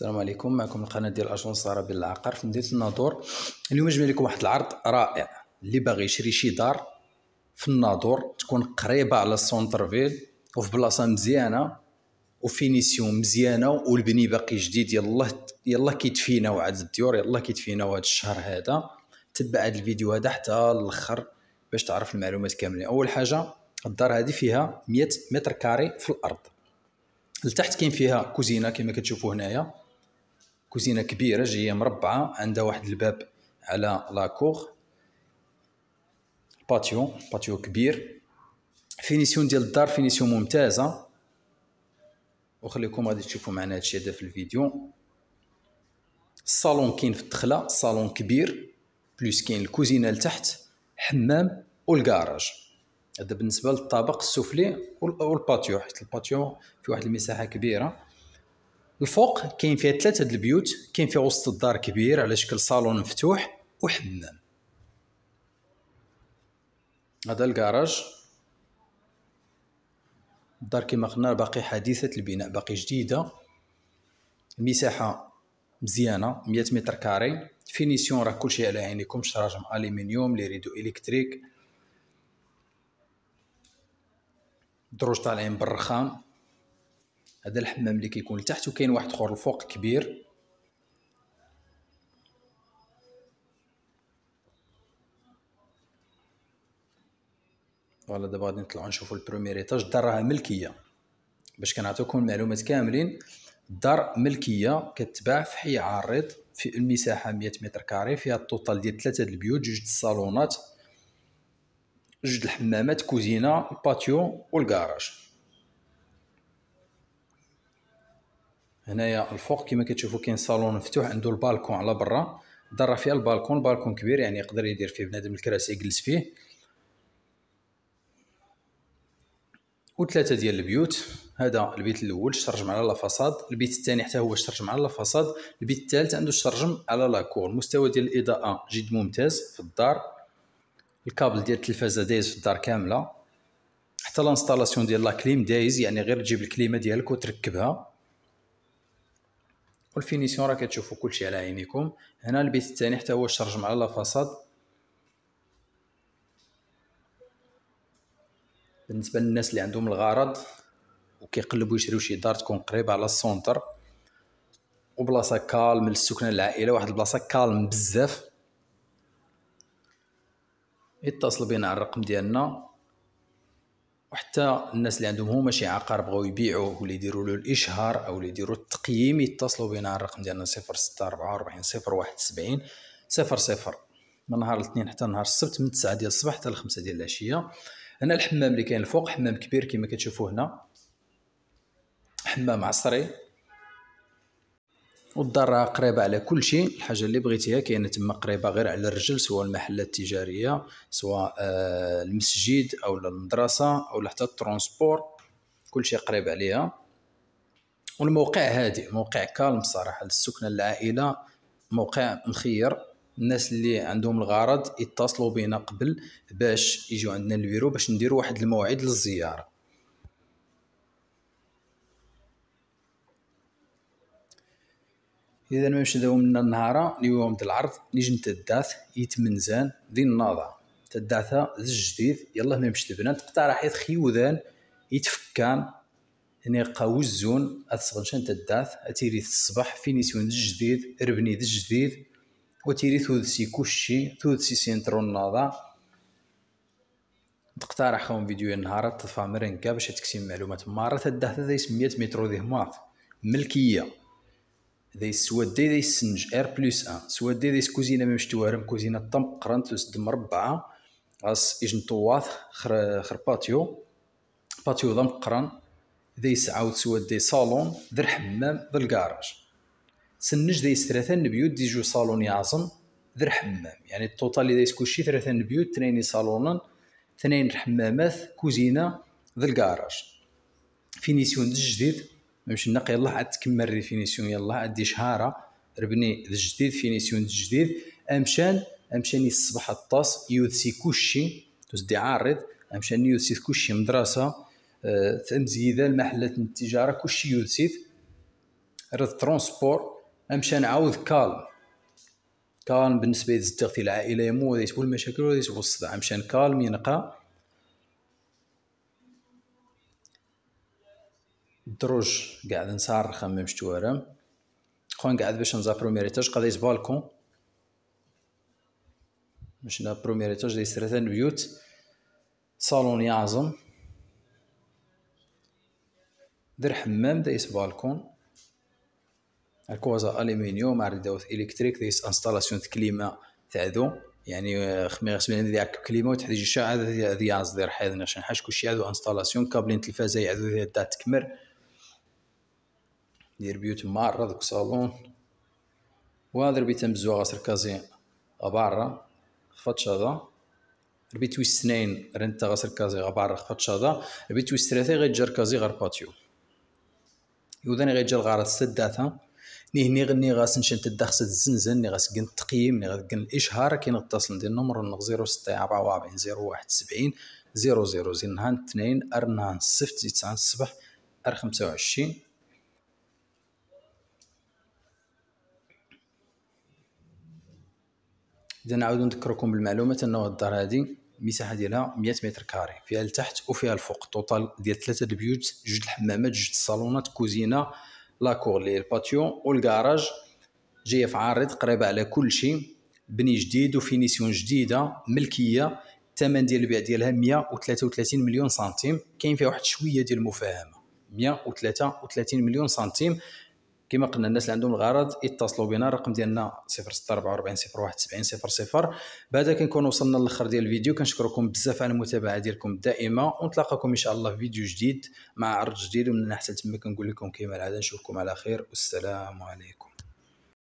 السلام عليكم معكم القناه ديال اجونس عربي للعقار في مدينه الناظور اليوم جبنا لكم واحد العرض رائع اللي باغي يشري شي دار في الناظور تكون قريبه على السونتر فيل وفي بلاصه مزيانه وفينيسيون مزيانه والبني باقي جديد يلاه يلاه كيتفينا عاد الديور يلاه كيتفينا هاد الشهر هذا تبع هذا الفيديو هذا حتى الاخر باش تعرف المعلومات كاملين اول حاجه الدار هذه فيها 100 متر كاري في الارض لتحت كاين فيها كوزينه كما كتشوفوا هنايا كوزينه كبيره جايه مربعه عندها واحد الباب على لاكور باتيو باتيو كبير فينيسيون ديال الدار فينيسيون ممتازه وخليكم غادي تشوفوا معنا هادشي هذا في الفيديو الصالون كاين في الدخله صالون كبير بلوس كاين الكوزينه لتحت حمام والكاراج هذا بالنسبه للطابق السفلي والباتيو حيت الباتيو في واحد المساحه كبيره الفوق كاين فيها ثلاثه د البيوت كاين فيها وسط الدار كبير على شكل صالون مفتوح وحمام هذا الكراج الدار كما قلنا باقي حديثه البناء باقي جديده المساحه مزيانه 100 متر كاري فينيسيون راه كلشي على عينيكم شراجم الومنيوم لي ريدو الكتريك دروج طالعين بالرخام هذا الحمام اللي كيكون لتحت وكاين واحد اخر الفوق كبير فوالا دابا غادي نطلعو نشوفو البروميير ايطاج الدار راها ملكيه باش كنعطيكم المعلومات كاملين الدار ملكيه كتباع في حي عارض في المساحه 100 متر كاري فيها التوتال ديال ثلاثه البيوت جوج الصالونات جوج الحمامات كوزينه الباتيو والكراج هنايا الفوق كما كتشوفوا كاين صالون مفتوح عنده البالكون على برا الدار فيها البالكون البالكون كبير يعني يقدر يدير فيه بنادم الكراسي يجلس فيه وثلاثه ديال البيوت هذا البيت الاول شرجم على لافاساد البيت الثاني حتى هو شرجم على لافاساد البيت الثالث عنده شرجم على لاكور المستوى ديال الاضاءه جد ممتاز في الدار الكابل ديال التلفازه دايز في الدار كامله حتى لانستالاسيون ديال لا كليم دايز يعني غير تجيب الكليمه ديالك وتركبها والفينيسيون راه كتشوفوا كلشي على عينيكم هنا البيت الثاني حتى هو شرجم على لافاساد بالنسبه للناس اللي عندهم الغرض وكيقلبوا يشريو شي دار تكون قريبه على السونتر وبلاصه كالم للسكنه العائله واحد البلاصه كالم بزاف يتصل بينا على الرقم ديالنا وحتى الناس اللي عندهم هما شي عقار بغاو يبيعوه ولا يديروا له الاشهار او اللي يديروا التقييم يتصلوا بنا على الرقم ديالنا 0644 00 من نهار الاثنين حتى نهار السبت من 9 ديال الصباح حتى 5 ديال العشيه هنا الحمام اللي كاين الفوق حمام كبير كما كتشوفوا هنا حمام عصري والدار راه قريبه على كل شيء الحاجه اللي بغيتيها كاينه تما قريبه غير على الرجل سواء المحلات التجاريه سواء آه، المسجد او المدرسه او حتى الترونسبور كل شيء قريب عليها والموقع هادئ موقع كالم صراحه للسكنه العائله موقع مخير الناس اللي عندهم الغرض يتصلوا بينا قبل باش يجوا عندنا البيرو باش نديروا واحد الموعد للزياره اذا باش من النهار اليوم د العرض نجم تداث يتمنزان ذي الناضة تداثا زج جديد يلا ما يمشي تبنان تقترح خيوذان يتفكان يعني قاوز زون اتسغنشان تداث اتيري الصباح فينيسيون الجديد ربني الجديد وتيري ثودسي كلشي ثودسي سينترو الناضة تقترح خاون فيديو النهار تطفى مرنكا باش تكسي معلومات مارة تداث زي يسميات مترو ذي ملكيه ذي سوادي ذي سنج ار بلس ان سوادي ذي ميم ما مشتوارم كوزينه طم قرنت وسد مربعه غاس اجن طواث خر خر باتيو باتيو ضم قرن ذي سعاود سوادي صالون در حمام ذي الكاراج سنج ذي ثلاثة نبيوت دي جو صالون يعظم در حمام يعني التوتال ذي كلشي ثلاثة نبيوت اثنين صالونان اثنين حمامات كوزينه ذي الكاراج فينيسيون جديد باش نقي يلاه عاد تكمل ريفينيسيون يلاه عندي شهاره ربني الجديد فينيسيون الجديد امشان امشان الصباح الطاس يوثي كلشي دي عارض امشان يوثي كلشي مدرسه أه تمزيده المحلات التجاره كلشي يوثيت رد ترونسبور امشان عاود كالم كالم بالنسبه لزدغتي العائله مو ولا يتبو المشاكل ولا يتبو الصداع امشان كالم ينقى دروج قاعد نسار خممش توارم خون قاعد باش نزا بروميير ايتاج قضيت بالكون مشنا نا بروميير ايتاج دايس ثلاثة بيوت صالون يعظم دير حمام دايس بالكون الكوزا الومنيوم عرض دوت الكتريك دايس انستالاسيون كليما تاع ذو يعني خمي غسمين ذيك كليما وتحتاج الشاعة ذي عز دير حيض نشان حاش كلشي هادو انستالاسيون كابلين تلفازة يعدو ذي دات تكمر ندير بيوت معرة دوك صالون وهذا ربيت مزوغ غاسر كازي غبارة خفات شادا ربيت ويس سنين رنتا غاسر كازي غبارة خفات شادا ربيت ويس ثلاثة غيتجر كازي غار باتيو يوداني غيتجر غارة سداتا نهني غني غاس نشنت الدخس الزنزن ني غاس كن تقييم ني غاس كن الاشهار كي نتصل ندير نمر واحد سبعين زيرو زيرو زين نهار اثنين ار نهار صفر تسعة الصباح ار عشرين اذا نعاود نذكركم بالمعلومات انه الدار هذه المساحه ديالها 100 متر كاري فيها التحت وفيها الفوق توتال ديال ثلاثه البيوت جوج الحمامات جوج الصالونات كوزينه لاكور لي الباتيو والكراج جايه في عارض قريبه على كل شيء بني جديد وفينيسيون جديده ملكيه الثمن ديال البيع ديالها 133 مليون سنتيم كاين فيها واحد شويه ديال المفاهمه 133 مليون سنتيم كما قلنا الناس اللي عندهم الغرض يتصلوا بنا الرقم ديالنا 0644017700 00 بعدا كنكون وصلنا للاخر ديال الفيديو كنشكركم بزاف على المتابعه ديالكم الدائمه ونتلاقاكم ان شاء الله في فيديو جديد مع عرض جديد ومن هنا حتى تما كنقول لكم كما العاده نشوفكم على خير والسلام عليكم